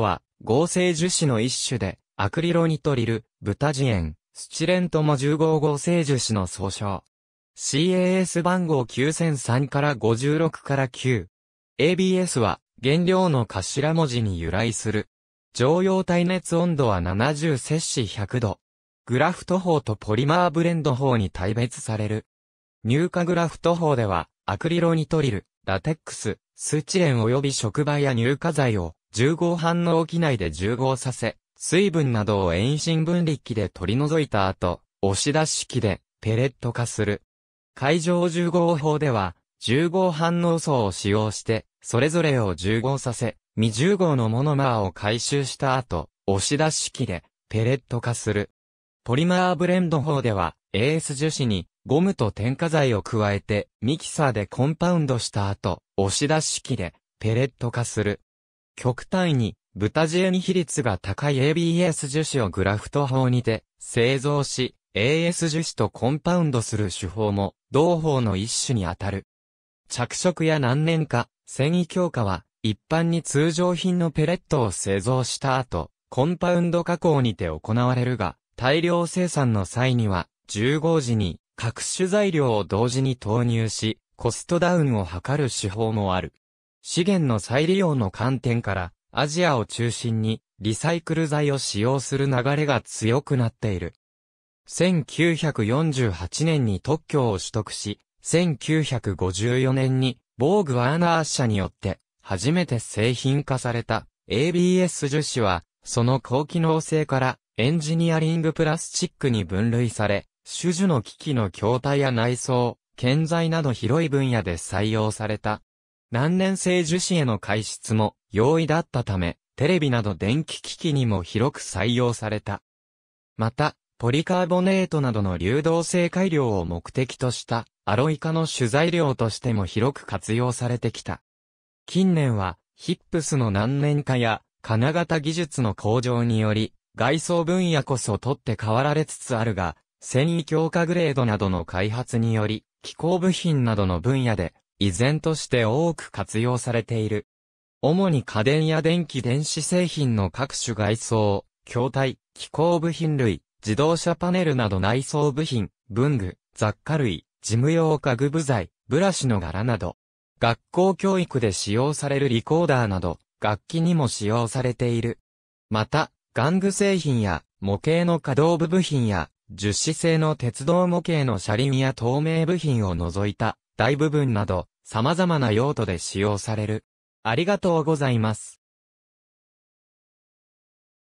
は合成樹脂の一種で、アクリロニトリル、ブタジエン、スチレンとも1合合成樹脂の総称。CAS 番号9003から56から9。ABS は原料の頭文字に由来する。常用耐熱温度は70摂氏100度。グラフト法とポリマーブレンド法に大別される。乳化グラフト法では、アクリロニトリル、ラテックス、スチレン及び触媒や乳化剤を、10号反応機内で10号させ、水分などを遠心分離機で取り除いた後、押し出し機でペレット化する。海上10号法では、10号反応層を使用して、それぞれを10号させ、未10号のモノマーを回収した後、押し出し機でペレット化する。ポリマーブレンド法では、AS 樹脂にゴムと添加剤を加えて、ミキサーでコンパウンドした後、押し出し機でペレット化する。極端に、豚ジエニ比率が高い ABS 樹脂をグラフト法にて製造し、AS 樹脂とコンパウンドする手法も、同法の一種にあたる。着色や何年か、繊維強化は、一般に通常品のペレットを製造した後、コンパウンド加工にて行われるが、大量生産の際には、15時に各種材料を同時に投入し、コストダウンを図る手法もある。資源の再利用の観点から、アジアを中心にリサイクル材を使用する流れが強くなっている。1948年に特許を取得し、1954年に、ボーグ・ワーナー社によって、初めて製品化された ABS 樹脂は、その高機能性からエンジニアリングプラスチックに分類され、種々の機器の筐体や内装、建材など広い分野で採用された難燃性樹脂への改質も容易だったため、テレビなど電気機器にも広く採用された。また、ポリカーボネートなどの流動性改良を目的としたアロイ化の主材料としても広く活用されてきた。近年は、ヒップスの難燃化や金型技術の向上により、外装分野こそ取って代わられつつあるが、繊維強化グレードなどの開発により、機構部品などの分野で依然として多く活用されている。主に家電や電気電子製品の各種外装、筐体、機構部品類、自動車パネルなど内装部品、文具、雑貨類、事務用家具部材、ブラシの柄など、学校教育で使用されるリコーダーなど、楽器にも使用されている。また、玩具製品や模型の可動部部品や、樹脂製の鉄道模型の車輪や透明部品を除いた大部分など、様々な用途で使用される。ありがとうございます。